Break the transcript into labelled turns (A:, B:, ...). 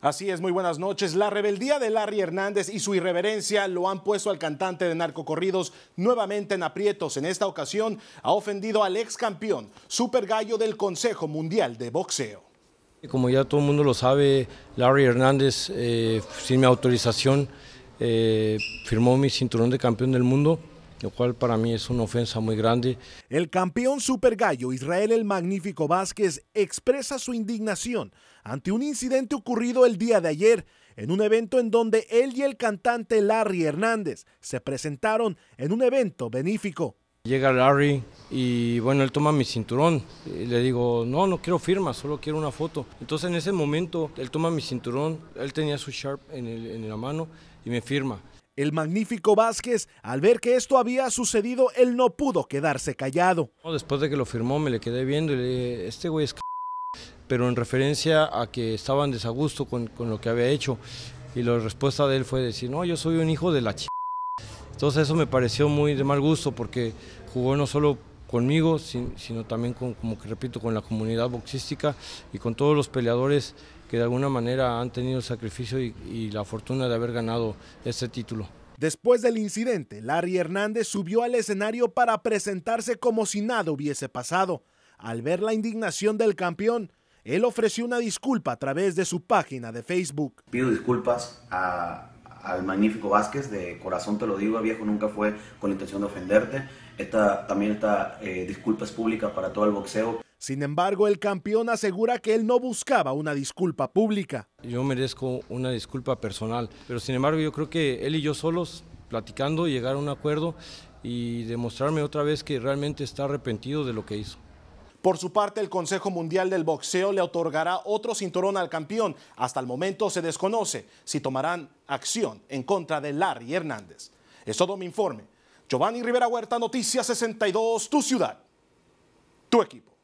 A: Así es, muy buenas noches. La rebeldía de Larry Hernández y su irreverencia lo han puesto al cantante de narcocorridos nuevamente en aprietos. En esta ocasión ha ofendido al ex campeón, super gallo del Consejo Mundial de Boxeo.
B: Como ya todo el mundo lo sabe, Larry Hernández, eh, sin mi autorización, eh, firmó mi cinturón de campeón del mundo lo cual para mí es una ofensa muy grande. El campeón gallo
A: Israel el Magnífico Vázquez expresa su indignación ante un incidente ocurrido el día de ayer en un evento en donde él y el cantante Larry Hernández se presentaron en un evento benéfico.
B: Llega Larry y bueno, él toma mi cinturón. Y le digo, no, no quiero firma, solo quiero una foto. Entonces en ese momento él toma mi cinturón, él tenía su Sharp en, en la mano y me firma. El magnífico Vázquez,
A: al ver que esto había sucedido, él no pudo quedarse callado.
B: Después de que lo firmó, me le quedé viendo y le dije, este güey es pero en referencia a que estaban desagusto con, lo que había hecho. Y la respuesta de él fue decir, no, yo soy un hijo de la ch... Entonces eso me pareció muy de mal gusto porque jugó no solo conmigo, sino también con, como que repito, con la comunidad boxística y con todos los peleadores que de alguna manera han tenido el sacrificio y, y la fortuna de haber ganado este título.
A: Después del incidente, Larry Hernández subió al escenario para presentarse como si nada hubiese pasado. Al ver la indignación del campeón, él ofreció una disculpa a través de su página de Facebook.
B: Pido disculpas a al magnífico Vázquez de Corazón te lo digo, viejo, nunca fue con la intención de ofenderte. Esta, también esta eh, disculpa es pública para todo el
A: boxeo. Sin embargo, el campeón asegura que él no buscaba una disculpa pública.
B: Yo merezco una disculpa personal, pero sin embargo yo creo que él y yo solos platicando llegar a un acuerdo y demostrarme otra vez que realmente está arrepentido de lo que hizo.
A: Por su parte, el Consejo Mundial del Boxeo le otorgará otro cinturón al campeón. Hasta el momento se desconoce si tomarán acción en contra de Larry Hernández. Es todo mi informe. Giovanni Rivera Huerta, Noticias 62, tu ciudad, tu equipo.